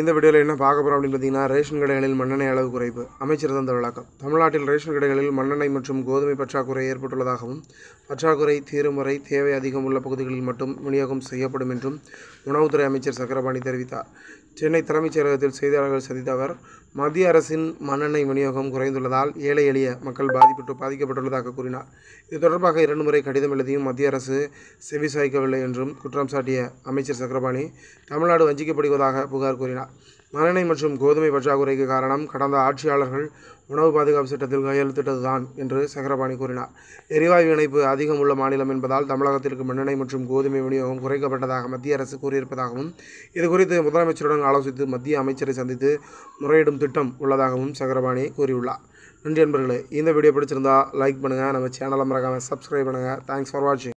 இந்த வீடியோவில் என்ன பார்க்க போகிறோம் அப்படின்னு பார்த்தீங்கன்னா ரேஷன் கடைகளில் மண்ணெண்ணெய் அளவு குறைப்பு அமைச்சர் தந்த விளக்கம் தமிழ்நாட்டில் ரேஷன் கடைகளில் மண்ணெண்ணெய் மற்றும் கோதுமை பற்றாக்குறை ஏற்பட்டுள்ளதாகவும் பற்றாக்குறை தீரும் வரை தேவை அதிகம் உள்ள பகுதிகளில் மட்டும் விநியோகம் செய்யப்படும் என்றும் உணவுத்துறை அமைச்சர் சக்கரபாணி தெரிவித்தார் சென்னை தலைமைச் செயலகத்தில் செய்தியாளர்கள் சந்தித்த அவர் மத்திய அரசின் மண்ணெண்ணெய் விநியோகம் குறைந்துள்ளதால் ஏழை எளிய மக்கள் பாதிப்பட்டு பாதிக்கப்பட்டுள்ளதாக கூறினார் இது தொடர்பாக இரண்டு முறை கடிதம் எழுதியும் மத்திய அரசு செவி சாய்க்கவில்லை என்றும் குற்றம் சாட்டிய அமைச்சர் சக்கரபாணி தமிழ்நாடு வஞ்சிக்கப்படுவதாக புகார் கூறினார் மரணை மற்றும் கோதுமை பற்றாக்குறைக்கு காரணம் கடந்த ஆட்சியாளர்கள் உணவு பாதுகாப்பு சட்டத்தில் கையெழுத்திட்டதுதான் என்று சக்கரபாணி கூறினார் எரிவாயு இணைப்பு அதிகம் உள்ள மாநிலம் என்பதால் தமிழகத்திற்கு மண்ணெண்ணெய் மற்றும் கோதுமை விநியோகம் குறைக்கப்பட்டதாக மத்திய அரசு கூறியிருப்பதாகவும் இது குறித்து முதலமைச்சருடன் ஆலோசித்து மத்திய அமைச்சரை சந்தித்து முறையிடும் திட்டம் உள்ளதாகவும் சக்கரபாணி கூறியுள்ளார் நன்றி நண்பர்களே இந்த வீடியோ பிடிச்சிருந்தா லைக் பண்ணுங்கள் நம்ம சேனலை மறக்காமல் சப்ஸ்கிரைப் பண்ணுங்கள் தேங்க்ஸ் ஃபார் வாட்சிங்